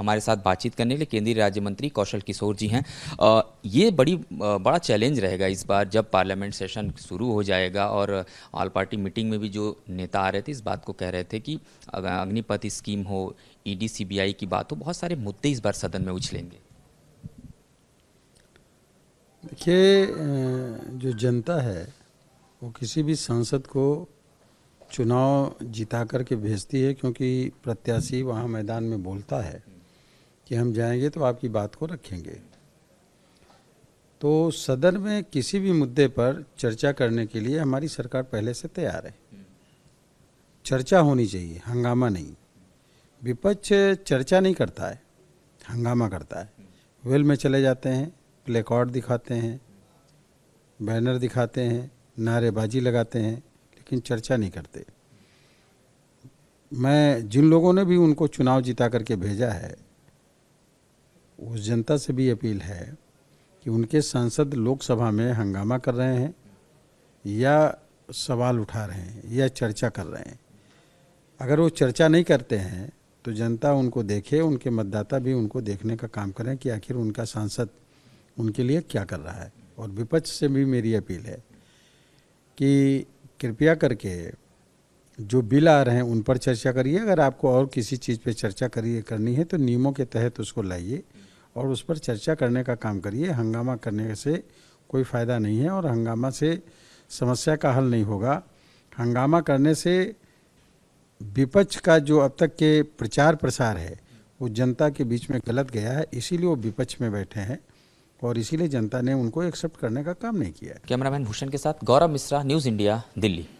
हमारे साथ बातचीत करने के लिए केंद्रीय राज्य मंत्री कौशल किशोर जी हैं ये बड़ी बड़ा चैलेंज रहेगा इस बार जब पार्लियामेंट सेशन शुरू हो जाएगा और ऑल पार्टी मीटिंग में भी जो नेता आ रहे थे इस बात को कह रहे थे कि अग्निपथ स्कीम हो ईडी सीबीआई की बात हो बहुत सारे मुद्दे इस बार सदन में उछलेंगे देखिए जो जनता है वो किसी भी सांसद को चुनाव जिता करके भेजती है क्योंकि प्रत्याशी वहाँ मैदान में बोलता है कि हम जाएंगे तो आपकी बात को रखेंगे तो सदन में किसी भी मुद्दे पर चर्चा करने के लिए हमारी सरकार पहले से तैयार है चर्चा होनी चाहिए हंगामा नहीं विपक्ष चर्चा नहीं करता है हंगामा करता है वेल में चले जाते हैं प्ले दिखाते हैं बैनर दिखाते हैं नारेबाजी लगाते हैं लेकिन चर्चा नहीं करते मैं जिन लोगों ने भी उनको चुनाव जिता करके भेजा है उस जनता से भी अपील है कि उनके सांसद लोकसभा में हंगामा कर रहे हैं या सवाल उठा रहे हैं या चर्चा कर रहे हैं अगर वो चर्चा नहीं करते हैं तो जनता उनको देखे उनके मतदाता भी उनको देखने का काम करें कि आखिर उनका सांसद उनके लिए क्या कर रहा है और विपक्ष से भी मेरी अपील है कि कृपया करके जो बिल आ रहे हैं उन पर चर्चा करिए अगर आपको और किसी चीज़ पे चर्चा करिए करनी है तो नियमों के तहत उसको लाइए और उस पर चर्चा करने का काम करिए हंगामा करने से कोई फ़ायदा नहीं है और हंगामा से समस्या का हल नहीं होगा हंगामा करने से विपक्ष का जो अब तक के प्रचार प्रसार है वो जनता के बीच में गलत गया है इसीलिए वो विपक्ष में बैठे हैं और इसीलिए जनता ने उनको एक्सेप्ट करने का काम नहीं किया कैमरामैन भूषण के साथ गौरव मिश्रा न्यूज़ इंडिया दिल्ली